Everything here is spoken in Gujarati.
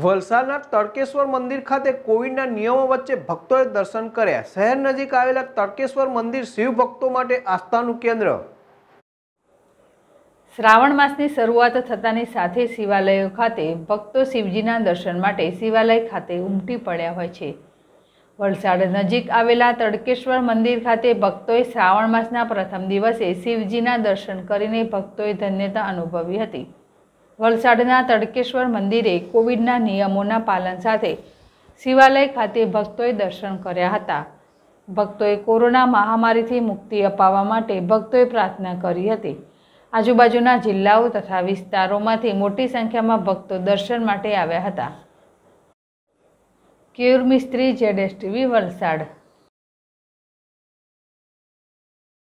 વલસાડના તડકેશ્વર મંદિર ખાતે કોવિડના નિયમો વચ્ચે ભક્તોએ દર્શન કર્યા શહેર નજીક આવેલા તડકેશ્વર મંદિર શિવ ભક્તો માટે આસ્થાનું કેન્દ્ર શ્રાવણ માસની શરૂઆત થતાની સાથે શિવાલયો ખાતે ભક્તો શિવજીના દર્શન માટે શિવાલય ખાતે ઉમટી પડ્યા હોય છે વલસાડ નજીક આવેલા તડકેશ્વર મંદિર ખાતે ભક્તોએ શ્રાવણ માસના પ્રથમ દિવસે શિવજીના દર્શન કરીને ભક્તોએ ધન્યતા અનુભવી હતી વલસાડના તડકેશ્વર મંદિરે કોવિડના નિયમોના પાલન સાથે શિવાલય ખાતે ભક્તોએ દર્શન કર્યા હતા ભક્તોએ કોરોના મહામારીથી મુક્તિ અપાવવા માટે ભક્તોએ પ્રાર્થના કરી હતી આજુબાજુના જિલ્લાઓ તથા વિસ્તારોમાંથી મોટી સંખ્યામાં ભક્તો દર્શન માટે આવ્યા હતા Keyur Mistry Z S TV Valsad